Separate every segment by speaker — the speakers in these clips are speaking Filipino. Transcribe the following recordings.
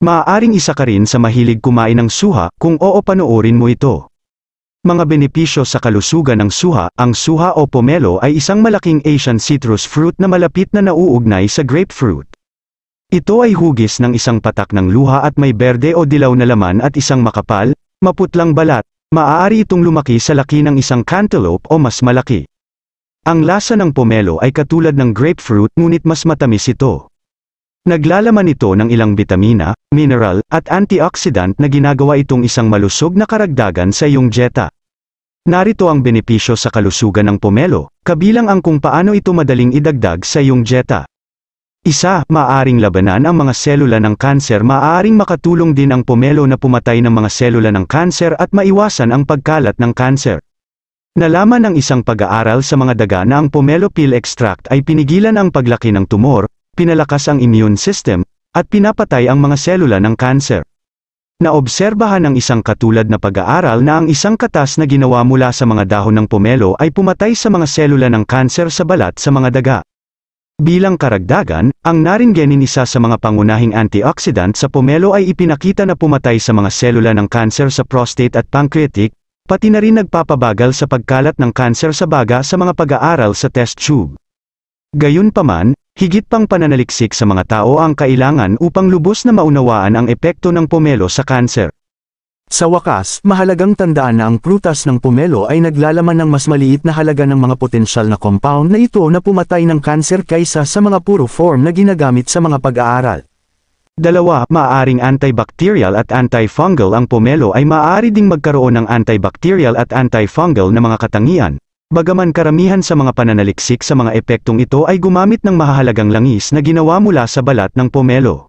Speaker 1: Maaaring isa ka rin sa mahilig kumain ng suha, kung oo panoorin mo ito. Mga benepisyo sa kalusugan ng suha, ang suha o pomelo ay isang malaking Asian citrus fruit na malapit na nauugnay sa grapefruit. Ito ay hugis ng isang patak ng luha at may berde o dilaw na laman at isang makapal, maputlang balat, maaari itong lumaki sa laki ng isang cantaloupe o mas malaki. Ang lasa ng pomelo ay katulad ng grapefruit ngunit mas matamis ito. Naglalaman ito ng ilang bitamina, mineral, at antioxidant na ginagawa itong isang malusog na karagdagan sa iyong dieta. Narito ang benepisyo sa kalusugan ng pomelo, kabilang ang kung paano ito madaling idagdag sa iyong dieta. Isa, maaring labanan ang mga selula ng kanser Maaring makatulong din ang pomelo na pumatay ng mga selula ng kanser at maiwasan ang pagkalat ng kanser. Nalaman ng isang pag-aaral sa mga daga na ang pomelo peel extract ay pinigilan ang paglaki ng tumor, pinalakas ang immune system, at pinapatay ang mga selula ng kanser. Naobserbahan ng isang katulad na pag-aaral na ang isang katas na ginawa mula sa mga dahon ng pomelo ay pumatay sa mga selula ng kanser sa balat sa mga daga. Bilang karagdagan, ang naringenin isa sa mga pangunahing antioxidant sa pomelo ay ipinakita na pumatay sa mga selula ng kanser sa prostate at pancreatic, pati na rin nagpapabagal sa pagkalat ng kanser sa baga sa mga pag-aaral sa test tube. Gayunpaman, Higit pang pananaliksik sa mga tao ang kailangan upang lubos na maunawaan ang epekto ng pomelo sa kanser. Sa wakas, mahalagang tandaan na ang prutas ng pomelo ay naglalaman ng mas maliit na halaga ng mga potensyal na compound na ito na pumatay ng kanser kaysa sa mga puro form na ginagamit sa mga pag-aaral. Dalawa, maaaring antibacterial at antifungal ang pomelo ay maaari ding magkaroon ng antibacterial at antifungal na mga katangian, Bagaman karamihan sa mga pananaliksik sa mga epektong ito ay gumamit ng mahahalagang langis na ginawa mula sa balat ng pomelo.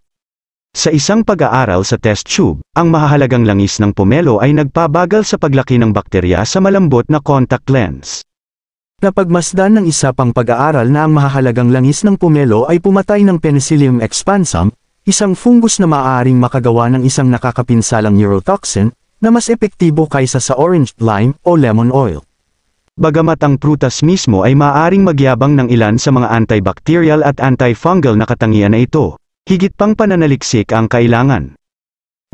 Speaker 1: Sa isang pag-aaral sa test tube, ang mahahalagang langis ng pomelo ay nagpabagal sa paglaki ng bakterya sa malambot na contact lens. Napagmasdan ng isa pang pag-aaral na ang mahahalagang langis ng pomelo ay pumatay ng Penicillium expansum, isang fungus na maaaring makagawa ng isang nakakapinsalang neurotoxin na mas epektibo kaysa sa orange, lime o lemon oil. Bagamat ang prutas mismo ay maaring magyabang ng ilan sa mga antibacterial at antifungal na katangian na ito, higit pang pananaliksik ang kailangan.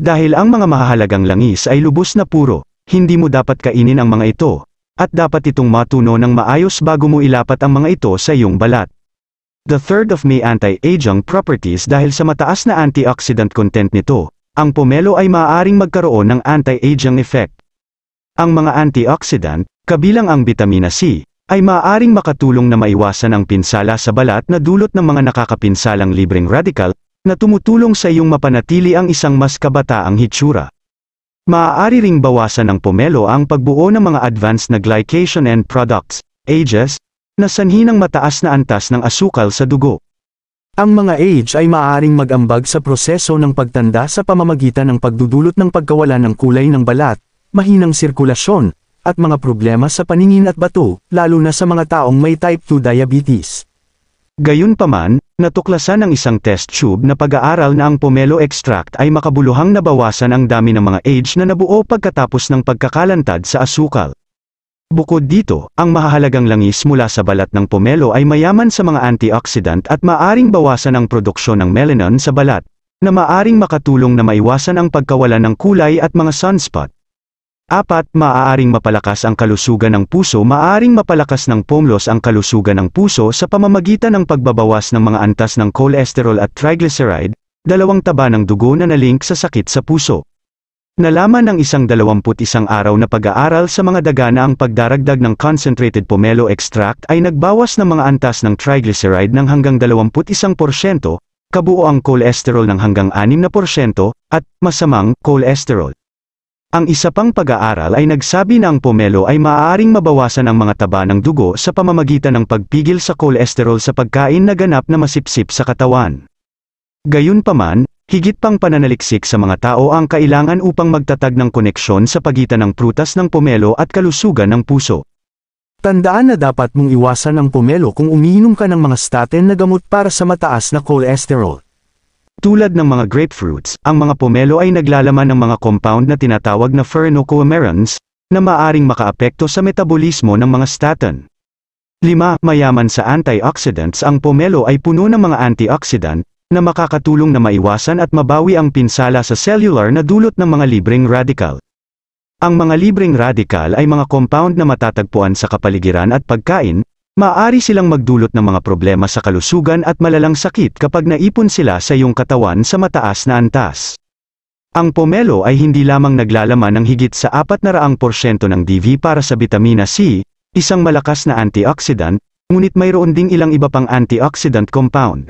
Speaker 1: Dahil ang mga mahahalagang langis ay lubos na puro, hindi mo dapat kainin ang mga ito, at dapat itong matuno ng maayos bago mo ilapat ang mga ito sa iyong balat. The third of may anti-aging properties dahil sa mataas na antioxidant content nito, ang pomelo ay maaring magkaroon ng anti-aging effect. Ang mga antioxidant, kabilang ang bitamina C, ay maaaring makatulong na maiwasan ang pinsala sa balat na dulot ng mga nakakapinsalang libreng radical, na tumutulong sa iyong mapanatili ang isang mas kabataang hitsura. Maaari ring bawasan ng pomelo ang pagbuo ng mga advanced na glycation end products, ages, na sanhi ng mataas na antas ng asukal sa dugo. Ang mga age ay maaaring magambag sa proseso ng pagtanda sa pamamagitan ng pagdudulot ng pagkawala ng kulay ng balat, mahinang sirkulasyon, at mga problema sa paningin at bato, lalo na sa mga taong may type 2 diabetes. Gayunpaman, natuklasan ng isang test tube na pag-aaral na ang pomelo extract ay makabuluhang nabawasan ang dami ng mga age na nabuo pagkatapos ng pagkakalantad sa asukal. Bukod dito, ang mahahalagang langis mula sa balat ng pomelo ay mayaman sa mga antioxidant at maaring bawasan ang produksyon ng melanin sa balat, na maaring makatulong na maiwasan ang pagkawalan ng kulay at mga sunspot. Apat, maaaring mapalakas ang kalusugan ng puso Maaaring mapalakas ng pomlos ang kalusugan ng puso sa pamamagitan ng pagbabawas ng mga antas ng cholesterol at triglyceride, dalawang taba ng dugo na nalink sa sakit sa puso. Nalaman ng isang 21 araw na pag-aaral sa mga daga na ang pagdaragdag ng concentrated pomelo extract ay nagbawas ng mga antas ng triglyceride ng hanggang 21%, kabuo ang cholesterol ng hanggang 6%, at masamang cholesterol. Ang isa pang pag-aaral ay nagsabi na ang pomelo ay maaaring mabawasan ang mga taba ng dugo sa pamamagitan ng pagpigil sa kolesterol sa pagkain na ganap na masipsip sa katawan. Gayunpaman, higit pang pananaliksik sa mga tao ang kailangan upang magtatag ng koneksyon sa pagitan ng prutas ng pomelo at kalusugan ng puso. Tandaan na dapat mong iwasan ang pomelo kung umiinom ka ng mga statin na gamot para sa mataas na cholesterol. Tulad ng mga grapefruits, ang mga pomelo ay naglalaman ng mga compound na tinatawag na furanocoumarins, na maaring makaapekto sa metabolismo ng mga statin. 5. Mayaman sa antioxidants Ang pomelo ay puno ng mga antioxidant, na makakatulong na maiwasan at mabawi ang pinsala sa cellular na dulot ng mga libreng radical. Ang mga libreng radical ay mga compound na matatagpuan sa kapaligiran at pagkain, Maari silang magdulot ng mga problema sa kalusugan at malalang sakit kapag naipon sila sa iyong katawan sa mataas na antas. Ang pomelo ay hindi lamang naglalaman ng higit sa 400% ng DV para sa vitamina C, isang malakas na antioxidant, ngunit mayroon ding ilang iba pang antioxidant compound.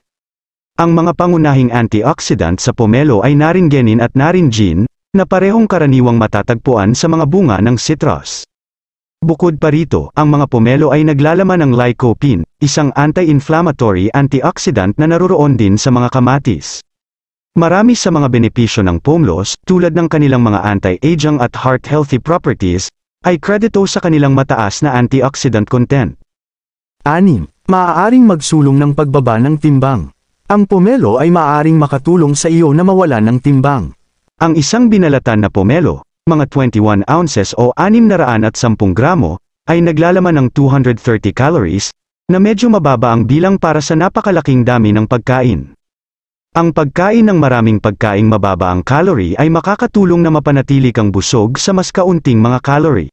Speaker 1: Ang mga pangunahing antioxidant sa pomelo ay naringenin at naringin, na parehong karaniwang matatagpuan sa mga bunga ng citrus. Bukod pa rito, ang mga pomelo ay naglalaman ng lycopene, isang anti-inflammatory antioxidant na naroroon din sa mga kamatis. Marami sa mga benepisyo ng pomlos, tulad ng kanilang mga anti-aging at heart-healthy properties, ay kredito sa kanilang mataas na antioxidant content. 6. Maaaring magsulong ng pagbaba ng timbang. Ang pomelo ay maaaring makatulong sa iyo na mawalan ng timbang. Ang isang binalatan na pomelo, mga 21 ounces o 610 gramo, ay naglalaman ng 230 calories, na medyo mababa ang bilang para sa napakalaking dami ng pagkain. Ang pagkain ng maraming pagkaing mababa ang calorie ay makakatulong na mapanatili kang busog sa mas kaunting mga calorie.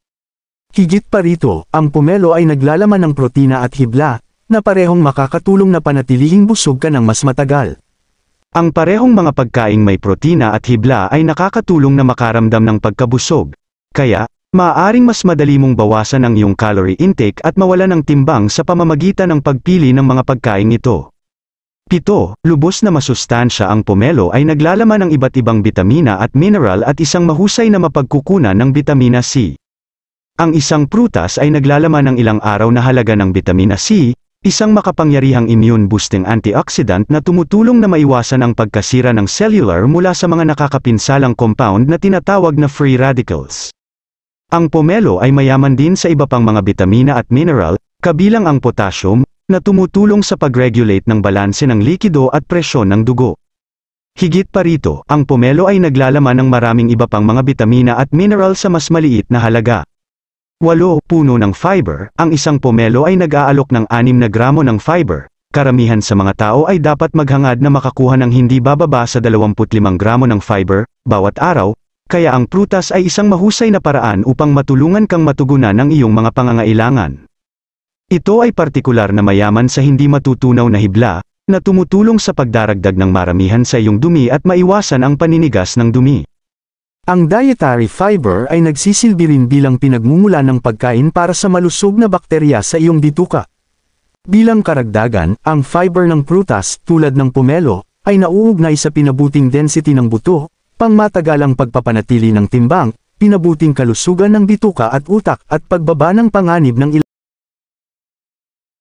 Speaker 1: Higit pa rito, ang pumelo ay naglalaman ng protina at hibla, na parehong makakatulong na panatilihing busog ka ng mas matagal. Ang parehong mga pagkaing may protina at hibla ay nakakatulong na makaramdam ng pagkabusog. Kaya, maaaring mas madali mong bawasan ang iyong calorie intake at mawala ng timbang sa pamamagitan ng pagpili ng mga pagkaing ito. Pito, lubos na masustansya ang pomelo ay naglalaman ng iba't ibang bitamina at mineral at isang mahusay na mapagkukunan ng bitamina C. Ang isang prutas ay naglalaman ng ilang araw na halaga ng bitamina C, Isang makapangyarihang immune-boosting antioxidant na tumutulong na maiwasan ang pagkasira ng cellular mula sa mga nakakapinsalang compound na tinatawag na free radicals. Ang pomelo ay mayaman din sa iba pang mga bitamina at mineral, kabilang ang potassium, na tumutulong sa pag-regulate ng balanse ng likido at presyon ng dugo. Higit pa rito, ang pomelo ay naglalaman ng maraming iba pang mga bitamina at mineral sa mas maliit na halaga. Walo, puno ng fiber, ang isang pomelo ay nag-aalok ng 6 na gramo ng fiber. Karamihan sa mga tao ay dapat maghangad na makakuha ng hindi bababa sa 25 gramo ng fiber, bawat araw, kaya ang prutas ay isang mahusay na paraan upang matulungan kang matugunan ang iyong mga pangangailangan. Ito ay partikular na mayaman sa hindi matutunaw na hibla, na tumutulong sa pagdaragdag ng maramihan sa iyong dumi at maiwasan ang paninigas ng dumi. Ang dietary fiber ay nagsisilbi rin bilang pinagmumula ng pagkain para sa malusog na bakterya sa iyong bituka. Bilang karagdagan, ang fiber ng prutas, tulad ng pomelo, ay nauugnay sa pinabuting density ng buto, pangmatagalang pagpapanatili ng timbang, pinabuting kalusugan ng bituka at utak at pagbaba ng panganib ng ilang